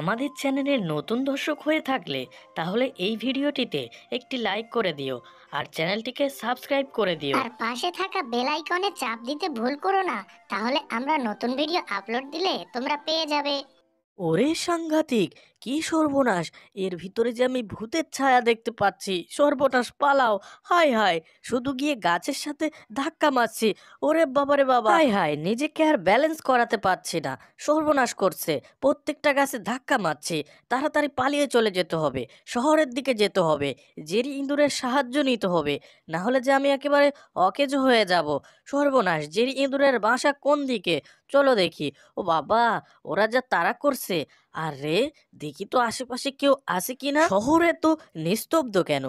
আমাদের চ্যানেলের নতুন দর্শক হয়ে থাকলে তাহলে এই ভিডিওটিতে একটি লাইক করে দিও আর চ্যানেলটিকে সাবস্ক্রাইব করে দিও আর পাশে থাকা বেল আইকনে চাপ দিতে ভুল করো না তাহলে আমরা নতুন ভিডিও আপলোড দিলে তোমরা পেয়ে যাবে ওরে সাংঘাতিক কি সর্বনাশ এর ভিতরে যে আমি ভূতের ছায়া দেখতে পাচ্ছি সর্বনাশ পালাও হায় হায় শুধু গিয়ে গাছের সাথে ধাক্কা মারছি ওরে বাবারে বাবা হায় হায় নিজেকে আর ব্যালেন্স করাতে পারছি না সর্বনাশ করছে প্রত্যেকটা গাছে ধাক্কা মারছি তাড়াতাড়ি পালিয়ে চলে যেতে হবে শহরের দিকে যেতে হবে জেরি ইঁদুরের সাহায্য নিতে হবে না হলে যে আমি একেবারে অকেজ হয়ে যাব সর্বনাশ জেরি ইঁদুরের বাসা কোন দিকে চলো দেখি ও বাবা ওরা যা তারা করছে আরে দেখি তো আশেপাশে কেউ আছে কিনা শহরে তো নিস্তব্ধ কেন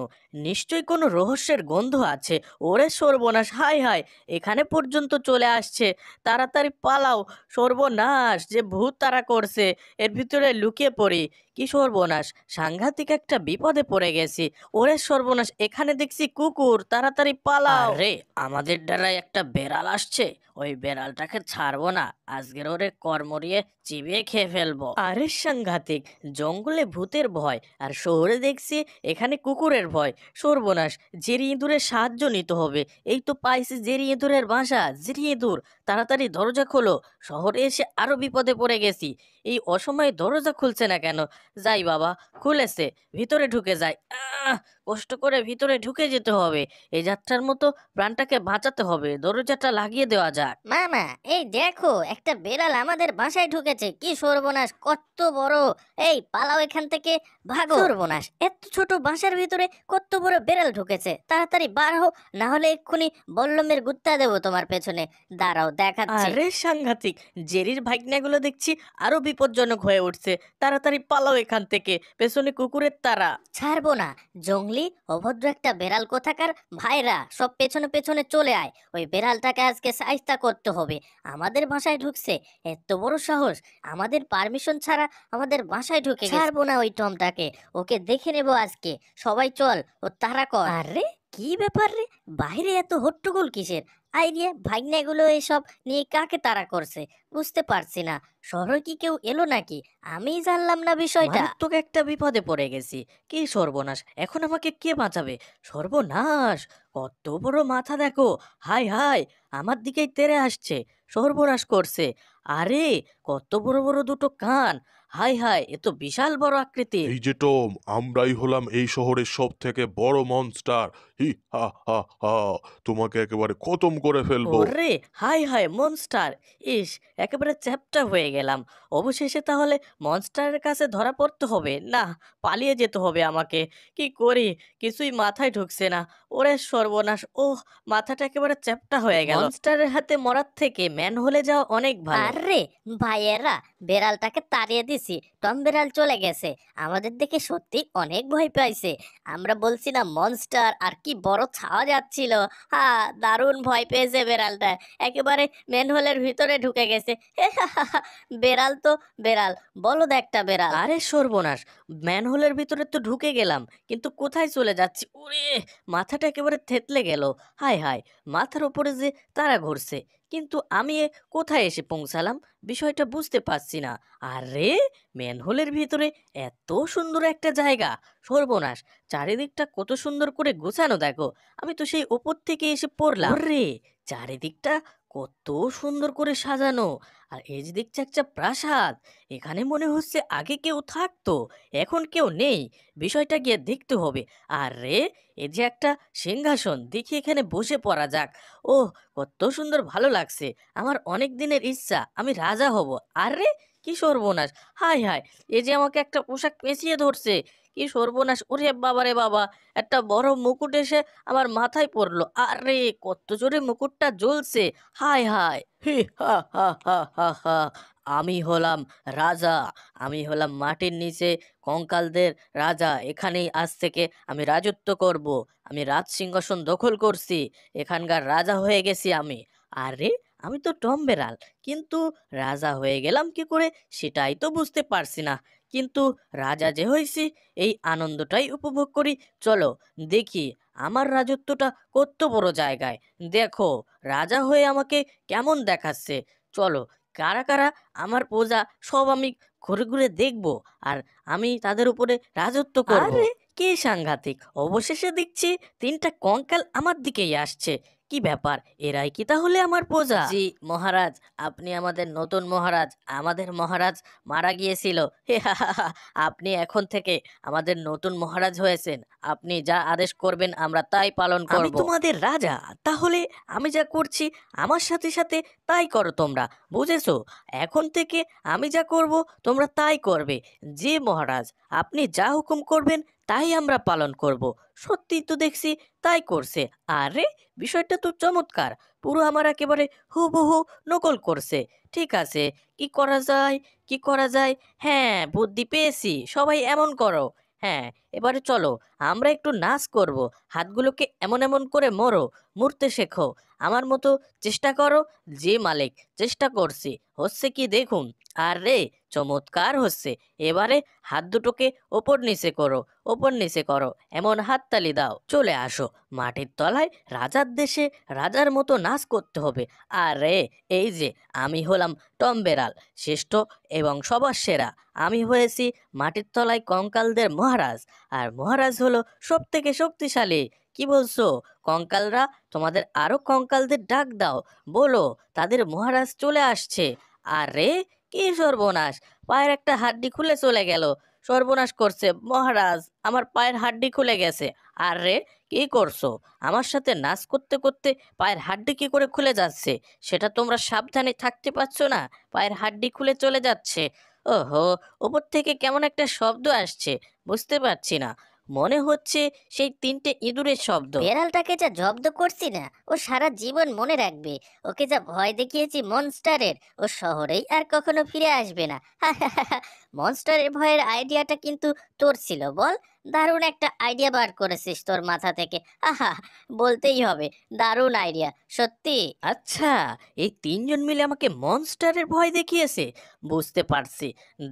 নিশ্চয় কোনো রহস্যের গন্ধ আছে ওরে সর্বনাশ হাই হাই এখানে পর্যন্ত চলে আসছে তাড়াতাড়ি পালাও সর্বনাশ যে ভূত তারা করছে এর ভিতরে লুকিয়ে পড়ি কি সর্বনাশ সাংঘাতিক একটা বিপদে পড়ে গেছি ওরে সর্বনাশ এখানে দেখছি কুকুর তাড়াতাড়ি পালাও রে আমাদের ডালায় একটা বেড়াল আসছে ওই বেড়ালটাকে ছাড়বো না আজকের ওরে কর্মরিয়ে চিবিয়ে খেয়ে ফেলবো আরে সাংঘাতিক জঙ্গলে ভূতের ভয় আর শহরে দেখছি এখানে কুকুরের ভয় সর্বনাশ জেরি ইঁদুরের সাহায্য নিতে হবে এই তো পাইছি জেরি ইঁদুরের বাসা জেরি ইঁদুর তাড়াতাড়ি দরজা খোলো শহরে এসে আরও বিপদে পড়ে গেছি এই অসময়ে দরজা খুলছে না কেন যাই বাবা খুলেছে ভিতরে ঢুকে যায় কষ্ট করে ভিতরে ঢুকে যেতে হবে এই যাত্রার মতো প্রাণটাকে বাঁচাতে হবে দরজাটা লাগিয়ে দেওয়া যাক মা এই দেখো একটা বেড়াল আমাদের বাসায় ঢুকেছে কি সর্বনাশ কত বড় এই পালাও এখান থেকে ভাগো সর্বনাশ এত ছোট বাসার ভিতরে কত বড় বেড়াল ঢুকেছে তাড়াতাড়ি বার হো না হলে এক্ষুনি বল্লমের গুত্তা দেবো তোমার পেছনে দাঁড়াও দেখাচ্ছি আরে সাংঘাতিক জেরির ভাগনাগুলো দেখছি আরো বিপজ্জনক হয়ে উঠছে তাড়াতাড়ি পালাও এখান থেকে পেছনে কুকুরের তারা ছাড়বো না জঙ্গলি অভদ্র একটা বেড়াল কোথাকার ভাইরা সব পেছনে পেছনে চলে আয় ওই বেড়ালটাকে আজকে সাইস্তা করতে হবে আমাদের বাসায় ঢুকছে এত বড় সাহস আমাদের পারমিশন ছাড়া আমাদের বাসায় ঢুকে ছাড়বো না ওই টমটাকে ওকে দেখে নেব আজকে সবাই চল ও তারা কর আরে কি ব্যাপার রে বাইরে এত হট্টগোল কিসের আই রে ইয়ে ভাগ্নেগুলো এসব নিয়ে কাকে তারা করছে বুঝতে পারছি না শহরে কি কেউ এলো নাকি আমি জানলাম না বিষয়টা তোকে একটা বিপদে পড়ে গেছি কি সর্বনাশ এখন আমাকে কে বাঁচাবে সর্বনাশ কত বড় মাথা দেখো হাই হাই আমার দিকেই তেরে আসছে সর্বনাশ করছে আরে কত বড় বড় দুটো কান হাই হাই এ তো বিশাল বড় আকৃতি এই যে টম আমরাই হলাম এই শহরের সব থেকে বড় মনস্টার হি হা হা হা তোমাকে একেবারে খতম করে ফেলবো ওরে হাই হাই মনস্টার ইস একেবারে চ্যাপ্টা হয়ে গেলাম অবশেষে তাহলে মনস্টারের কাছে ধরা পড়তে হবে না পালিয়ে যেতে হবে আমাকে কি করি কিছুই মাথায় ঢুকছে না ওরে সর্বনাশ ও মাথাটা একেবারে চ্যাপ্টা হয়ে গেল মনস্টারের হাতে মরার থেকে ম্যান হলে যাওয়া অনেক ভালো আরে ভাইয়েরা বেড়ালটাকে তাড়িয়ে দিস দেখেছি টম বেড়াল চলে গেছে আমাদের দেখে সত্যি অনেক ভয় পাইছে আমরা বলছি না মনস্টার আর কি বড় ছাওয়া যাচ্ছিল হ্যাঁ দারুণ ভয় পেয়েছে বেড়ালটা একেবারে ম্যানহোলের ভিতরে ঢুকে গেছে বেড়াল তো বেড়াল বলো দেখ একটা বেড়াল আরে সর্বনাশ ম্যানহোলের ভিতরে তো ঢুকে গেলাম কিন্তু কোথায় চলে যাচ্ছি ওরে মাথাটা একেবারে থেতলে গেল হায় হায় মাথার উপরে যে তারা ঘুরছে কিন্তু আমি কোথায় এসে পৌঁছালাম বিষয়টা বুঝতে পারছি না আরে ম্যানহোলের ভিতরে এত সুন্দর একটা জায়গা সর্বনাশ চারিদিকটা কত সুন্দর করে গোছানো দেখো আমি তো সেই ওপর থেকে এসে পড়লাম রে চারিদিকটা কত সুন্দর করে সাজানো আর এই যে দেখছে একটা প্রাসাদ এখানে মনে হচ্ছে আগে কেউ থাকতো এখন কেউ নেই বিষয়টা গিয়ে দেখতে হবে আর রে এ যে একটা সিংহাসন দেখি এখানে বসে পড়া যাক ও কত সুন্দর ভালো লাগছে আমার অনেক দিনের ইচ্ছা আমি রাজা হব আর রে কি সর্বনাশ হায় হায় এ যে আমাকে একটা পোশাক পেঁচিয়ে ধরছে কি সর্বনাশ ওরে বাবারে বাবা একটা বড় মুকুট এসে আমার মাথায় পড়লো আরে কত জোরে মুকুটটা জ্বলছে হায় হায় আমি হলাম রাজা আমি হলাম মাটির নিচে কঙ্কালদের রাজা এখানেই আজ থেকে আমি রাজত্ব করব আমি রাজ সিংহাসন দখল করছি এখানকার রাজা হয়ে গেছি আমি আরে আমি তো টম বেড়াল কিন্তু রাজা হয়ে গেলাম কি করে সেটাই তো বুঝতে পারছি না কিন্তু রাজা যে হয়েছি এই আনন্দটাই উপভোগ করি চলো দেখি আমার রাজত্বটা কত বড় জায়গায় দেখো রাজা হয়ে আমাকে কেমন দেখাচ্ছে চলো কারা কারা আমার প্রজা সব আমি ঘুরে ঘুরে দেখব আর আমি তাদের উপরে রাজত্ব করব কে সাংঘাতিক অবশেষে দেখছি তিনটা কঙ্কাল আমার দিকেই আসছে কি ব্যাপার এরাই কি তাহলে আমার প্রজা জি মহারাজ আপনি আমাদের নতুন মহারাজ আমাদের মহারাজ মারা গিয়েছিল আপনি এখন থেকে আমাদের নতুন মহারাজ হয়েছেন আপনি যা আদেশ করবেন আমরা তাই পালন করব তোমাদের রাজা তাহলে আমি যা করছি আমার সাথে সাথে তাই করো তোমরা বুঝেছো এখন থেকে আমি যা করব তোমরা তাই করবে যে মহারাজ আপনি যা হুকুম করবেন তাই আমরা পালন করব সত্যিই তো দেখছি তাই করছে আরে বিষয়টা তো চমৎকার পুরো আমার একেবারে হুবহু নকল করছে ঠিক আছে কি করা যায় কি করা যায় হ্যাঁ বুদ্ধি পেয়েছি সবাই এমন করো হ্যাঁ এবারে চলো আমরা একটু নাচ করব। হাতগুলোকে এমন এমন করে মরো মূর্তে শেখো আমার মতো চেষ্টা করো যে মালিক চেষ্টা করছি হচ্ছে কি দেখুন আর রে চমৎকার হচ্ছে এবারে হাত দুটোকে ওপর নিচে করো ওপর নিচে করো এমন হাততালি দাও চলে আসো মাটির তলায় রাজার দেশে রাজার মতো নাচ করতে হবে আরে এই যে আমি হলাম টম বেড়াল শ্রেষ্ঠ এবং সবার সেরা আমি হয়েছি মাটির তলায় কঙ্কালদের মহারাজ আর মহারাজ হলো সব থেকে শক্তিশালী কি বলছো কঙ্কালরা তোমাদের আরও কঙ্কালদের ডাক দাও বলো তাদের মহারাজ চলে আসছে আরে কি সর্বনাশ পায়ের একটা হাড্ডি খুলে চলে গেল সর্বনাশ করছে মহারাজ আমার পায়ের হাড্ডি খুলে গেছে আর রে কী করছো আমার সাথে নাচ করতে করতে পায়ের হাড্ডি কী করে খুলে যাচ্ছে সেটা তোমরা সাবধানে থাকতে পারছো না পায়ের হাড্ডি খুলে চলে যাচ্ছে ওহো ওপর থেকে কেমন একটা শব্দ আসছে বুঝতে পারছি না মনে হচ্ছে সেই তিনটে ইঁদুরের শব্দ বেড়ালটাকে যা জব্দ করছি না ও সারা জীবন মনে রাখবে ওকে যা ভয় দেখিয়েছি মনস্টারের ও শহরেই আর কখনো ফিরে আসবে না মনস্টারের ভয়ের আইডিয়াটা কিন্তু তোর ছিল বল দারুণ একটা আইডিয়া বার করেছিস তোর মাথা থেকে আহা বলতেই হবে দারুণ আইডিয়া সত্যি আচ্ছা এই তিনজন মিলে আমাকে মনস্টারের ভয় দেখিয়েছে বুঝতে পারছি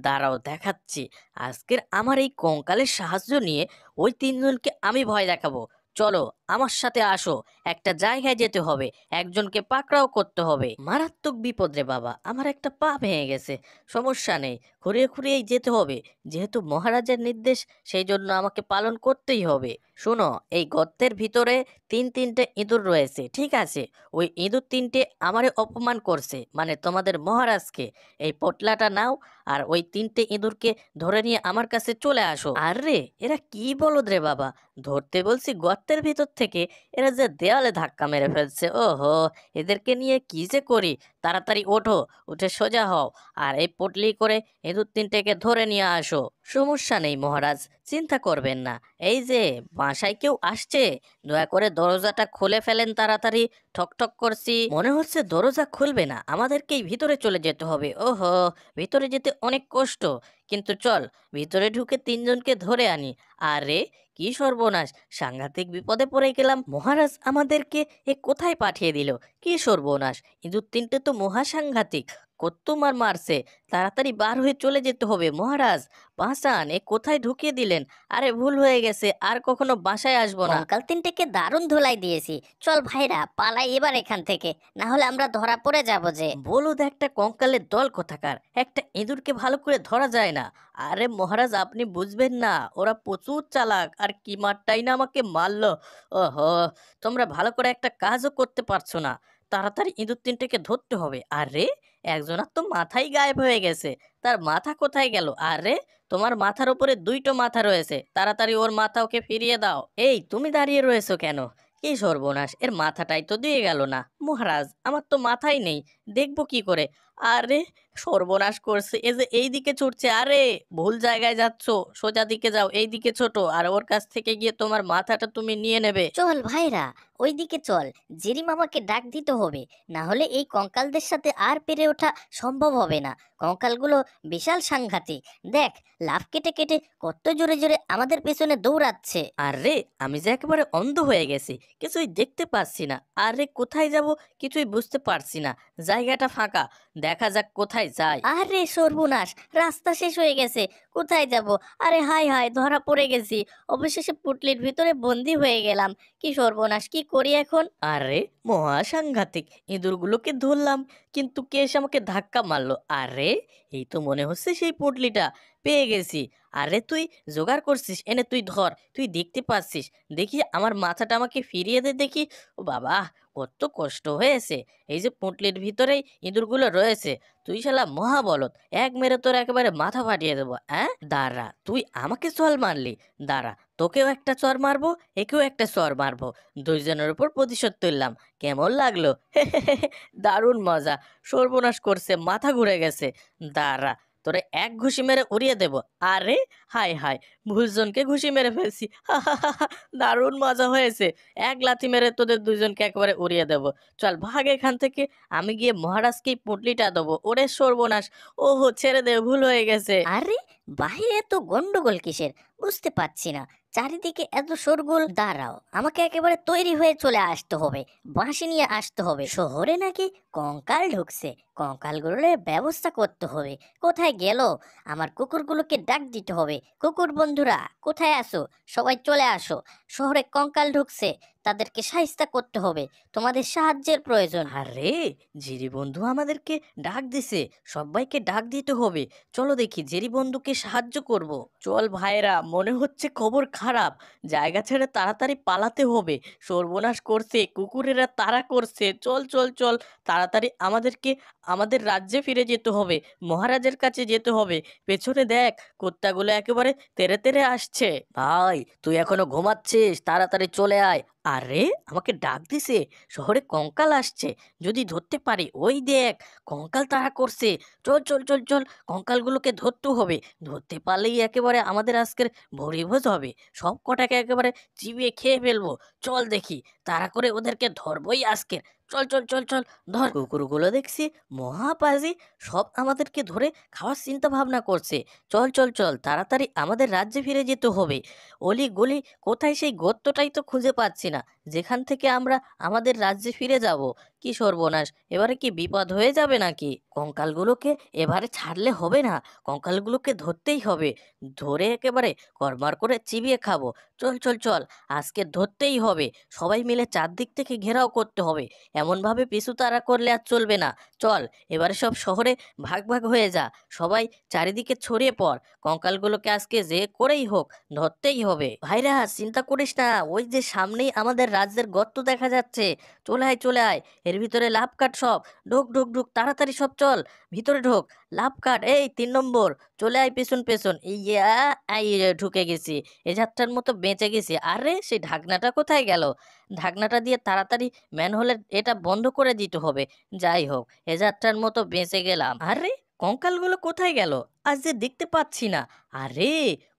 দাঁড়াও দেখাচ্ছি আজকের আমার এই কঙ্কালের সাহায্য নিয়ে ওই তিনজনকে আমি ভয় দেখাবো চলো আমার সাথে আসো একটা জায়গায় যেতে হবে একজনকে পাকড়াও করতে হবে মারাত্মক বিপদ রে বাবা আমার একটা পা ভেঙে গেছে সমস্যা নেই খুঁড়িয়ে খুঁড়িয়েই যেতে হবে যেহেতু মহারাজের নির্দেশ সেই জন্য আমাকে পালন করতেই হবে শোনো এই গর্তের ভিতরে তিন তিনটে ইঁদুর রয়েছে ঠিক আছে ওই ইঁদুর তিনটে আমারে অপমান করছে মানে তোমাদের মহারাজকে এই পটলাটা নাও আর ওই তিনটে ইঁদুরকে ধরে নিয়ে আমার কাছে চলে আসো আর রে এরা কি বলদ রে বাবা ধরতে বলছি গর্তের ভিতর থেকে এরা যে দেয়ালে ধাক্কা মেরে ফেলছে ওহো এদেরকে নিয়ে কি যে করি তাড়াতাড়ি ওঠো উঠে সোজা হও আর এই পটলি করে এ দু তিনটেকে ধরে নিয়ে আসো সমস্যা নেই মহারাজ চিন্তা করবেন না এই যে বাসায় কেউ আসছে দয়া করে দরজাটা খুলে ফেলেন তাড়াতাড়ি ঠকঠক করছি মনে হচ্ছে দরজা খুলবে না আমাদেরকেই ভিতরে চলে যেতে হবে ওহো ভিতরে যেতে অনেক কষ্ট কিন্তু চল ভিতরে ঢুকে তিনজনকে ধরে আনি আরে কি সর্বনাশ সাংঘাতিক বিপদে পড়ে গেলাম মহারাজ আমাদেরকে এ কোথায় পাঠিয়ে দিল কি সর্বনাশ ইঁদুর তিনটে তো মহাসাংঘাতিক কত্তুমার মারছে তাড়াতাড়ি বার হয়ে চলে যেতে হবে মহারাজ বাঁচান এ কোথায় ঢুকিয়ে দিলেন আরে ভুল হয়ে গেছে আর কখনো বাসায় আসবো না কাল তিনটেকে দারুণ ধুলাই দিয়েছি চল ভাইরা পালাই এবার এখান থেকে না হলে আমরা ধরা পড়ে যাব যে বলুদ একটা কঙ্কালের দল কোথাকার একটা ইঁদুরকে ভালো করে ধরা যায় না আরে মহারাজ আপনি বুঝবেন না ওরা প্রচুর চালাক আর কি মারটাই না আমাকে মারলো ও তোমরা ভালো করে একটা কাজও করতে পারছো না তাড়াতাড়ি ইঁদুর তিনটেকে ধরতে হবে আর রে একজনার তো মাথাই গায়েব হয়ে গেছে তার মাথা কোথায় গেল আরে তোমার মাথার উপরে দুইটো মাথা রয়েছে তাড়াতাড়ি ওর মাথা ওকে ফিরিয়ে দাও এই তুমি দাঁড়িয়ে রয়েছো কেন কি সর্বনাশ এর মাথাটাই তো দিয়ে গেল না মহারাজ আমার তো মাথাই নেই দেখবো কি করে আরে সর্বনাশ করছে এই যে এই দিকে ছুটছে আরে ভুল জায়গায় যাচ্ছ সোজা দিকে যাও এই দিকে ছোট আর ওর কাছ থেকে গিয়ে তোমার মাথাটা তুমি নিয়ে নেবে চল ভাইরা ওই দিকে চল জেরি মামাকে ডাক দিতে হবে না হলে এই কঙ্কালদের সাথে আর পেরে ওঠা সম্ভব হবে না কঙ্কালগুলো বিশাল সাংঘাতিক দেখ লাভ কেটে কেটে কত জোরে জোরে আমাদের পেছনে দৌড়াচ্ছে আরে আমি যে একেবারে অন্ধ হয়ে গেছি কিছুই দেখতে পাচ্ছি না আরে কোথায় যাব কিছুই বুঝতে পারছি না যাই জায়গাটা ফাঁকা দেখা যাক কোথায় যায় আরে সর্বনাশ রাস্তা শেষ হয়ে গেছে কোথায় যাব আরে হাই হাই ধরা পড়ে গেছি অবশেষে পুটলির ভিতরে বন্দি হয়ে গেলাম কি সর্বনাশ কি করি এখন আরে মহাসাংঘাতিক ইঁদুরগুলোকে ধরলাম কিন্তু কেশ আমাকে ধাক্কা মারলো আরে এই তো মনে হচ্ছে সেই পুটলিটা পেয়ে গেছি আরে তুই জোগাড় করছিস এনে তুই ধর তুই দেখতে পাচ্ছিস দেখি আমার মাথাটা আমাকে ফিরিয়ে দে দেখি ও বাবা কত কষ্ট হয়েছে এই যে পুঁটলির ভিতরেই ইঁদুরগুলো রয়েছে তুই শালা মহাবলত এক মেরে তোর একেবারে মাথা ফাটিয়ে দেবো হ্যাঁ দাঁড়া তুই আমাকে চল মারলি দাঁড়া তোকেও একটা চর মারবো একেও একটা চর মারবো দুইজনের উপর প্রতিশোধ তুললাম কেমন লাগলো দারুণ মজা সর্বনাশ করছে মাথা ঘুরে গেছে দাঁড়া তোরে এক ঘুষি মেরে উড়িয়ে দেব আরে হায় হায় ভুলজনকে ঘুষি মেরে ফেলছি দারুণ মজা হয়েছে এক লাথি মেরে তোদের দুজনকে একবারে উড়িয়ে দেব চল ভাগ এখান থেকে আমি গিয়ে মহারাজকেই পুটলিটা দেবো ওরে সর্বনাশ হো ছেড়ে দে ভুল হয়ে গেছে আরে বাহিরে তো গন্ডগোল কিসের বুঝতে পারছি না চারিদিকে এত সরগোল দাঁড়াও আমাকে একেবারে তৈরি হয়ে চলে আসতে হবে বাঁশি নিয়ে আসতে হবে শহরে নাকি কঙ্কাল ঢুকছে কঙ্কালগুলোর ব্যবস্থা করতে হবে কোথায় গেল আমার কুকুরগুলোকে ডাক দিতে হবে কুকুর বন্ধুরা কোথায় আসো সবাই চলে আসো শহরে কঙ্কাল ঢুকছে তাদেরকে সাহিস্তা করতে হবে তোমাদের সাহায্যের প্রয়োজন আরে জেরি বন্ধু আমাদেরকে ডাক দিছে সবাইকে ডাক দিতে হবে চলো দেখি জেরি বন্ধুকে সাহায্য করব। চল ভাইরা মনে হচ্ছে খবর খারাপ জায়গা ছেড়ে তাড়াতাড়ি পালাতে হবে সর্বনাশ করছে কুকুরেরা তারা করছে চল চল চল তাড়াতাড়ি আমাদেরকে আমাদের রাজ্যে ফিরে যেতে হবে মহারাজের কাছে যেতে হবে পেছনে দেখ কুত্তাগুলো একেবারে তেরে তেরে আসছে ভাই তুই এখনো ঘুমাচ্ছিস তাড়াতাড়ি চলে আয় আরে আমাকে ডাক দিছে শহরে কঙ্কাল আসছে যদি ধরতে পারে ওই দেখ কঙ্কাল তারা করছে চল চল চল চল কঙ্কালগুলোকে ধরতে হবে ধরতে পারলেই একেবারে আমাদের আজকের ভরিভোজ হবে সব কটাকে একেবারে চিবিয়ে খেয়ে ফেলবো চল দেখি তারা করে ওদেরকে ধরবই আজকের চল চল চল চল ধর কুকুরগুলো দেখছি মহাপাজি সব আমাদেরকে ধরে খাওয়ার চিন্তা ভাবনা করছে চল চল চল তাড়াতাড়ি আমাদের রাজ্যে ফিরে যেতে হবে অলি গলি কোথায় সেই গর্তটাই তো খুঁজে পাচ্ছি না যেখান থেকে আমরা আমাদের রাজ্যে ফিরে যাব কি সর্বনাশ এবারে কি বিপদ হয়ে যাবে নাকি কঙ্কালগুলোকে এবারে ছাড়লে হবে না কঙ্কালগুলোকে ধরতেই হবে ধরে একেবারে করমার করে চিবিয়ে খাবো চল চল চল আজকে ধরতেই হবে সবাই মিলে চারদিক থেকে ঘেরাও করতে হবে এমনভাবে পিছু তারা করলে আর চলবে না চল এবারে সব শহরে ভাগ ভাগ হয়ে যা সবাই চারিদিকে ছড়িয়ে পড় কঙ্কালগুলোকে আজকে যে করেই হোক ধরতেই হবে ভাইরা চিন্তা করিস না ওই যে সামনেই আমাদের রাজ্যের গর্ত দেখা যাচ্ছে চলে আয় চলে আয় এর ভিতরে লাভ কাট সব ঢোক ঢোক ঢোক তাড়াতাড়ি সব চল ভিতরে ঢোক লাভ কাট এই তিন নম্বর চলে আয় পেছন পেছন ইয়া আই ঢুকে গেছি এ যাত্রার মতো বেঁচে গেছি আরে সেই ঢাকনাটা কোথায় গেল ঢাকনাটা দিয়ে তাড়াতাড়ি ম্যান হলে এটা বন্ধ করে দিতে হবে যাই হোক এ যাত্রার মতো বেঁচে গেলাম আরে কঙ্কালগুলো কোথায় গেল আজ যে দেখতে পাচ্ছি না আরে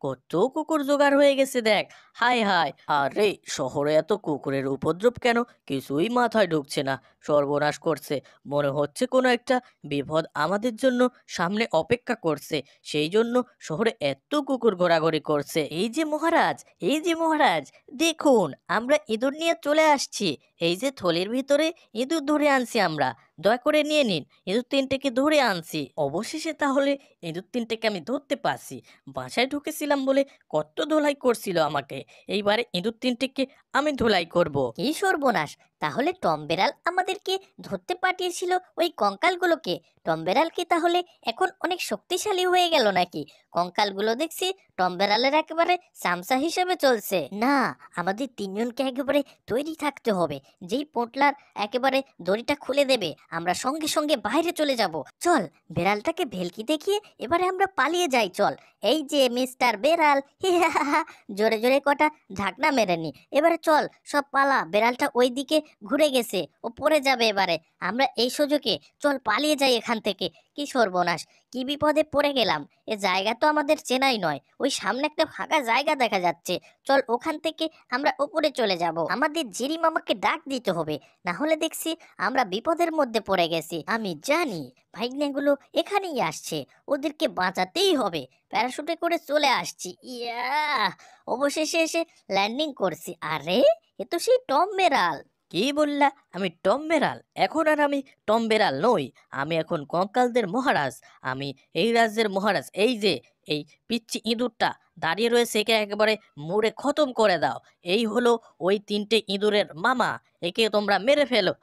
কত কুকুর জোগাড় হয়ে গেছে দেখ হায় হায় আরে শহরে এত কুকুরের উপদ্রব কেন কিছুই মাথায় ঢুকছে না সর্বনাশ করছে মনে হচ্ছে কোনো একটা বিপদ আমাদের জন্য সামনে অপেক্ষা করছে সেই জন্য শহরে এত কুকুর ঘোরাঘুরি করছে এই যে মহারাজ এই যে মহারাজ দেখুন আমরা ইঁদুর নিয়ে চলে আসছি এই যে থলির ভিতরে ইঁদুর ধরে আনছি আমরা দয়া করে নিয়ে নিন ইঁদুর তিনটেকে ধরে আনছি অবশেষে তাহলে ইঁদুর তিনটেকে আমি ধরতে পারছি বাসায় ঢুকেছিলাম বলে কত ধোলাই করছিল আমাকে এইবারে ইঁদুর তিনটেকে আমি ধোলাই করব। এই সর্বনাশ তাহলে টম বেড়াল আমাদেরকে ধরতে পাঠিয়েছিল ওই কঙ্কালগুলোকে টম বেড়ালকে তাহলে এখন অনেক শক্তিশালী হয়ে গেল নাকি কঙ্কালগুলো দেখছি টম বেড়ালের একেবারে সামসা হিসেবে চলছে না আমাদের তিনজনকে একেবারে তৈরি থাকতে হবে যেই পোটলার একেবারে দড়িটা খুলে দেবে আমরা সঙ্গে সঙ্গে বাইরে চলে যাব চল বেড়ালটাকে ভেলকি দেখিয়ে এবারে আমরা পালিয়ে যাই চল এই যে মিস্টার বেড়াল জোরে জোরে কটা ঢাকনা মেরে নি এবারে চল সব পালা বেড়ালটা ওই দিকে ঘুরে গেছে ও পড়ে যাবে এবারে আমরা এই সুযোগে চল পালিয়ে যাই এখান থেকে কি সর্বনাশ কি বিপদে পড়ে গেলাম এ জায়গা তো আমাদের চেনাই নয় ওই সামনে একটা ফাঁকা জায়গা দেখা যাচ্ছে চল ওখান থেকে আমরা ওপরে চলে যাব আমাদের জিরি মামাকে ডাক দিতে হবে না হলে দেখছি আমরা বিপদের মধ্যে পড়ে গেছি আমি জানি ভাইগনেগুলো এখানেই আসছে ওদেরকে বাঁচাতেই হবে প্যারাশুটে করে চলে আসছি ইয়া অবশেষে এসে ল্যান্ডিং করছি আরে এ তো সেই টম মেরাল কি বললা আমি টম বেড়াল এখন আর আমি টম বেড়াল নই আমি এখন কঙ্কালদের মহারাজ আমি এই রাজ্যের মহারাজ এই যে এই পিচ্ছি ইঁদুরটা দাঁড়িয়ে রয়েছে একে একেবারে মুড়ে খতম করে দাও এই হলো ওই তিনটে ইঁদুরের মামা একে তোমরা মেরে ফেলো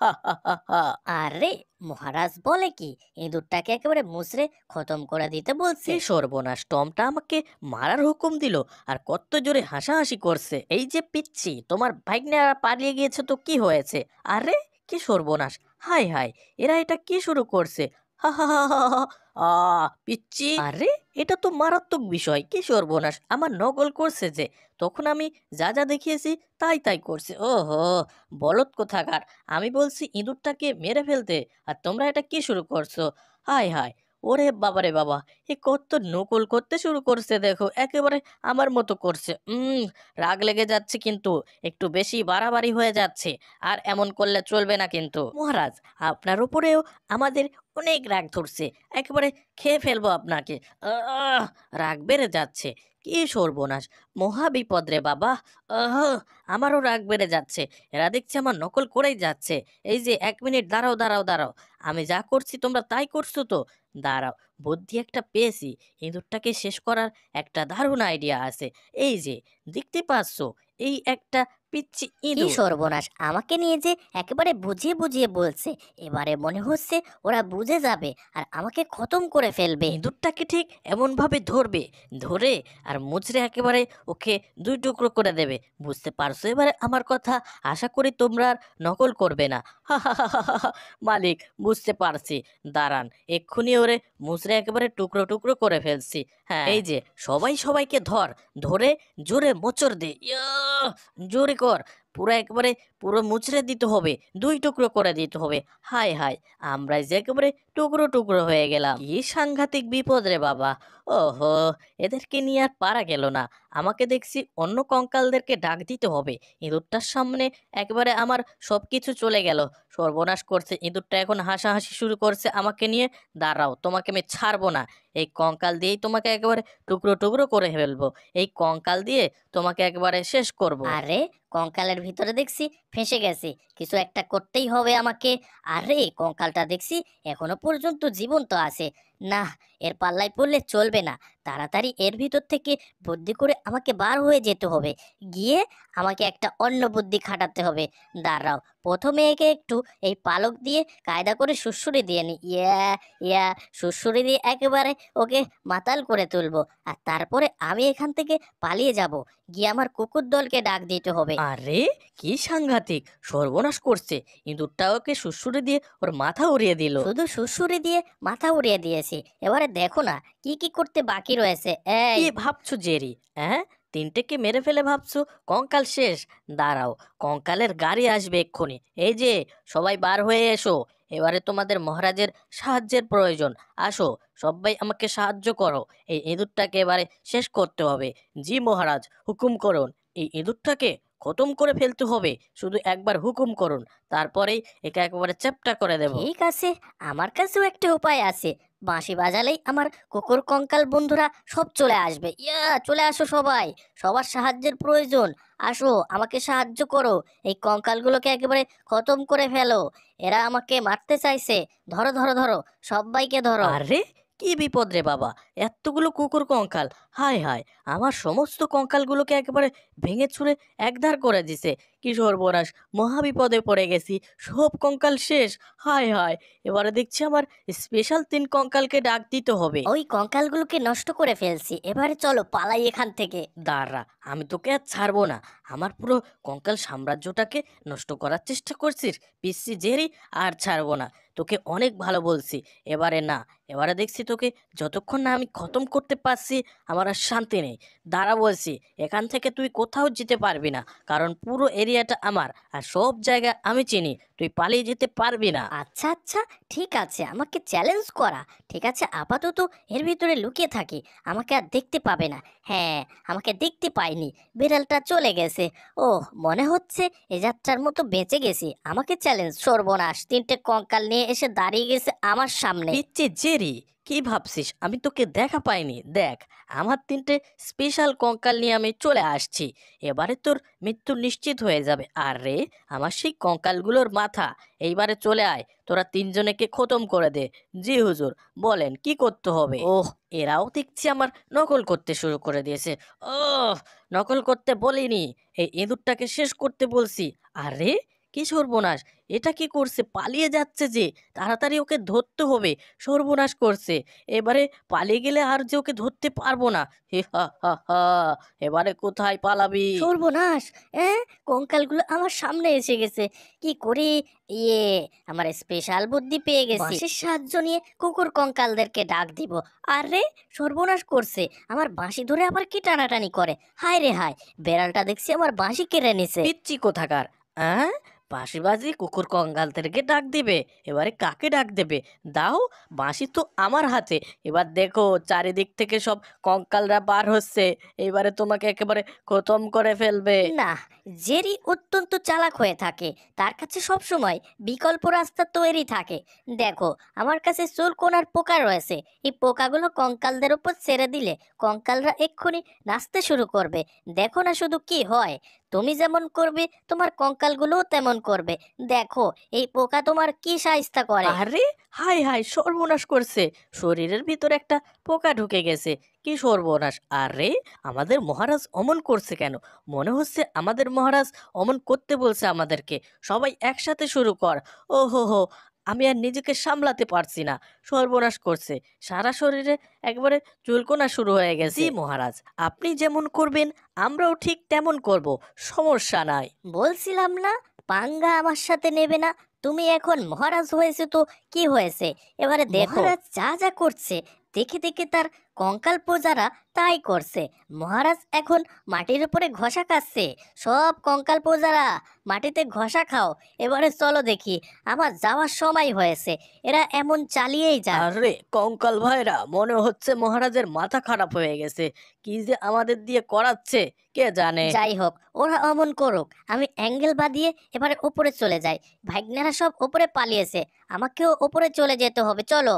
আরে মহারাজ বলে কি ইঁদুরটাকে একেবারে মুসরে খতম করে দিতে বলছে সর্বনাশ টমটা আমাকে মারার হুকুম দিল আর কত জোরে হাসাহাসি করছে এই যে পিচ্ছি তোমার ভাগ্নে পালিয়ে গিয়েছে তো কি হয়েছে আরে কি সর্বনাশ হাই হাই এরা এটা কি শুরু করছে হা হা হা হা পিচ্ছি আরে এটা তো মারাত্মক বিষয় কি সর্বনাশ আমার নকল করছে যে তখন আমি যা যা দেখিয়েছি তাই তাই করছে ও হো বলদ কোথাকার আমি বলছি ইঁদুরটাকে মেরে ফেলতে আর তোমরা এটা কি শুরু করছো হায় হায় ওরে বাবা রে বাবা এ কত নকল করতে শুরু করছে দেখো একেবারে আমার মতো করছে উম রাগ লেগে যাচ্ছে কিন্তু একটু বেশি বাড়াবাড়ি হয়ে যাচ্ছে আর এমন করলে চলবে না কিন্তু মহারাজ আপনার উপরেও আমাদের অনেক রাগ ধরছে একেবারে খেয়ে ফেলবো আপনাকে রাগ বেড়ে যাচ্ছে কে সর্বনাশ মহা বিপদ রে বাবা আমারও রাগ বেড়ে যাচ্ছে এরা দেখছে আমার নকল করেই যাচ্ছে এই যে এক মিনিট দাঁড়াও দাঁড়াও দাঁড়াও আমি যা করছি তোমরা তাই করছো তো দাঁড়াও বুদ্ধি একটা পেয়েছি ইঁদুরটাকে শেষ করার একটা দারুণ আইডিয়া আছে এই যে দেখতে পাচ্ছ এই একটা পিচ্ছি কি সর্বনাশ আমাকে নিয়ে যে একেবারে বুঝিয়ে বুঝিয়ে বলছে এবারে মনে হচ্ছে ওরা বুঝে যাবে আর আমাকে খতম করে ফেলবে ইঁদুরটাকে ঠিক এমনভাবে ধরবে ধরে আর মুচড়ে একেবারে ওকে দুই টুকরো করে দেবে বুঝতে পারছো এবারে আমার কথা আশা করি তোমরা আর নকল করবে না মালিক বুঝতে পারছি দাঁড়ান এক্ষুনি ওরে মুচড়ে একেবারে টুকরো টুকরো করে ফেলছি হ্যাঁ এই যে সবাই সবাইকে ধর ধরে জোরে মোচড় দে ইয়া! জোরে কর পুরো একবারে পুরো মুচড়ে দিতে হবে দুই টুকরো করে দিতে হবে হায় হায় আমরা যে একেবারে টুকরো টুকরো হয়ে গেলাম কি সাংঘাতিক বিপদ রে বাবা ওহো এদেরকে নিয়ে আর পারা গেল না আমাকে দেখছি অন্য কঙ্কালদেরকে ডাক দিতে হবে ইঁদুরটার সামনে একবারে আমার সব কিছু চলে গেল সর্বনাশ করছে ইঁদুরটা এখন হাসাহাসি শুরু করছে আমাকে নিয়ে দাঁড়াও তোমাকে আমি ছাড়বো না এই কঙ্কাল দিয়েই তোমাকে একবারে টুকরো টুকরো করে ফেলবো এই কঙ্কাল দিয়ে তোমাকে একবারে শেষ করব আরে কঙ্কালের ভিতরে দেখছি ফেঁসে গেছে কিছু একটা করতেই হবে আমাকে আরে কঙ্কালটা দেখছি এখনো পর্যন্ত জীবন্ত আছে না এর পাল্লায় পড়লে চলবে না তাড়াতাড়ি এর ভিতর থেকে বুদ্ধি করে আমাকে বার হয়ে যেতে হবে গিয়ে আমাকে একটা অন্য বুদ্ধি খাটাতে হবে দাঁড়াও প্রথমে একে একটু এই পালক দিয়ে কায়দা করে সুসুরি দিয়ে নিই ইয়া ইয়া সুসুরি দিয়ে একেবারে ওকে মাতাল করে তুলবো আর তারপরে আমি এখান থেকে পালিয়ে যাব গিয়ে আমার কুকুর দলকে ডাক দিতে হবে আরে কি সাংঘাতিক সর্বনাশ করছে ইঁদুরটা ওকে সুসুরি দিয়ে ওর মাথা উড়িয়ে দিল শুধু সুসুরি দিয়ে মাথা উড়িয়ে দিয়েছি এবারে দেখো না কি কি করতে বাকি রয়েছে এই ভাবছো জেরি হ্যাঁ তিনটে কি মেরে ফেলে ভাবছো কঙ্কাল শেষ দাঁড়াও কঙ্কালের গাড়ি আসবে এক্ষুনি এই যে সবাই বার হয়ে এসো এবারে তোমাদের মহারাজের সাহায্যের প্রয়োজন আসো সবাই আমাকে সাহায্য করো এই ইঁদুরটাকে এবারে শেষ করতে হবে জি মহারাজ হুকুম করুন এই ইঁদুরটাকে খতম করে ফেলতে হবে শুধু একবার হুকুম করুন তারপরেই একে একবারে চেপ্টা করে দেব ঠিক আছে আমার কাছেও একটা উপায় আছে বাঁশি বাজালেই আমার কুকুর কঙ্কাল বন্ধুরা সব চলে আসবে ইয়া চলে আসো সবাই সবার সাহায্যের প্রয়োজন আসো আমাকে সাহায্য করো এই কঙ্কালগুলোকে একেবারে খতম করে ফেলো এরা আমাকে মারতে চাইছে ধরো ধরো ধরো সবাইকে ধরো আরে কি বিপদ রে বাবা এতগুলো কুকুর কঙ্কাল হায় হায় আমার সমস্ত কঙ্কালগুলোকে একেবারে ভেঙে ছুঁড়ে একধার করে দিছে কি সর্বনাশ মহাবিপদে পড়ে গেছি সব কঙ্কাল শেষ হায় হায় এবারে দেখছি আমার স্পেশাল তিন কঙ্কালকে ডাক দিতে হবে ওই কঙ্কালগুলোকে নষ্ট করে ফেলছি এবারে চলো পালাই এখান থেকে দাঁড়া আমি তোকে আর ছাড়বো না আমার পুরো কঙ্কাল সাম্রাজ্যটাকে নষ্ট করার চেষ্টা করছিস পিসি জেরি আর ছাড়বো না তোকে অনেক ভালো বলছি এবারে না এবারে দেখছি তোকে যতক্ষণ না আমি খতম করতে পারছি আমার আর শান্তি নেই দাঁড়া বলছি এখান থেকে তুই কোথাও যেতে পারবি না কারণ পুরো এরিয়াটা আমার আর সব জায়গা আমি চিনি তুই পালিয়ে যেতে পারবি না আচ্ছা আচ্ছা ঠিক আছে আমাকে চ্যালেঞ্জ করা ঠিক আছে আপাতত এর ভিতরে লুকিয়ে থাকি আমাকে আর দেখতে পাবে না হ্যাঁ আমাকে দেখতে পাইনি বিড়ালটা চলে গেছে ও মনে হচ্ছে এ যাত্রার মতো বেঁচে গেছি আমাকে চ্যালেঞ্জ সর্বনাশ তিনটে কঙ্কাল নিয়ে এসে দাঁড়িয়ে গেছে আমার সামনে পিচ্ছি জেরি কি ভাবছিস আমি তোকে দেখা পাইনি দেখ আমার তিনটে স্পেশাল কঙ্কাল নিয়ে আমি চলে আসছি এবারে তোর মৃত্যু নিশ্চিত হয়ে যাবে আর রে আমার সেই কঙ্কালগুলোর মাথা এইবারে চলে আয় তোরা তিনজনেকে খতম করে দে জি হুজুর বলেন কি করতে হবে ওহ এরাও দেখছি আমার নকল করতে শুরু করে দিয়েছে ও নকল করতে বলিনি এই ইঁদুরটাকে শেষ করতে বলছি আরে কি সর্বনাশ এটা কি করছে পালিয়ে যাচ্ছে যে তাড়াতাড়ি ওকে ধরতে হবে সর্বনাশ করছে এবারে পালিয়ে গেলে আর যে ওকে ধরতে পারবো না হে হা হা এবারে কোথায় পালাবি সর্বনাশ হ্যাঁ কঙ্কালগুলো আমার সামনে এসে গেছে কি করি ইয়ে আমার স্পেশাল বুদ্ধি পেয়ে গেছে বাঁশের সাহায্য নিয়ে কুকুর কঙ্কালদেরকে ডাক দিব আর রে সর্বনাশ করছে আমার বাঁশি ধরে আবার কি টানাটানি করে হায় রে হায় বেড়ালটা দেখছি আমার বাঁশি কেড়ে নিছে পিচ্ছি কোথাকার হ্যাঁ বাঁশি বাজি কুকুর থেকে ডাক দিবে এবারে কাকে ডাক দেবে দাও বাঁশি তো আমার হাতে এবার দেখো চারিদিক থেকে সব কঙ্কালরা বার হচ্ছে এবারে তোমাকে একেবারে খতম করে ফেলবে না জেরি অত্যন্ত চালাক হয়ে থাকে তার কাছে সব সময় বিকল্প রাস্তা তৈরি থাকে দেখো আমার কাছে চুলকোনার পোকা রয়েছে এই পোকাগুলো কঙ্কালদের উপর ছেড়ে দিলে কঙ্কালরা এক্ষুনি নাচতে শুরু করবে দেখো না শুধু কি হয় তুমি যেমন করবে তোমার কঙ্কালগুলোও তেমন করবে দেখো এই পোকা তোমার কি সাইস্তা করে আরে হাই হাই সর্বনাশ করছে শরীরের ভিতর একটা পোকা ঢুকে গেছে কি সর্বনাশ আরে আমাদের মহারাজ অমন করছে কেন মনে হচ্ছে আমাদের মহারাজ অমন করতে বলছে আমাদেরকে সবাই একসাথে শুরু কর ও হো হো আমি আর নিজেকে সামলাতে পারছি না সর্বনাশ করছে সারা শরীরে একবারে চুলকোনা শুরু হয়ে গেছে মহারাজ আপনি যেমন করবেন আমরাও ঠিক তেমন করব সমস্যা নাই বলছিলাম না পাঙ্গা আমার সাথে নেবে না তুমি এখন মহারাজ হয়েছে তো কি হয়েছে এবারে দেখো যা যা করছে দেখে দেখে তার কঙ্কাল প্রজারা তাই করছে মহারাজ এখন মাটির উপরে ঘষা খাচ্ছে সব কঙ্কাল প্রজারা মাটিতে ঘষা খাও এবারে চলো দেখি আমার যাওয়ার সময় হয়েছে এরা এমন চালিয়েই যায় আরে কঙ্কাল ভাইরা মনে হচ্ছে মহারাজের মাথা খারাপ হয়ে গেছে কি যে আমাদের দিয়ে করাচ্ছে কে জানে যাই হোক ওরা অমন করুক আমি অ্যাঙ্গেল বাঁধিয়ে এবারে ওপরে চলে যাই ভাগ্নেরা সব ওপরে পালিয়েছে আমাকেও ওপরে চলে যেতে হবে চলো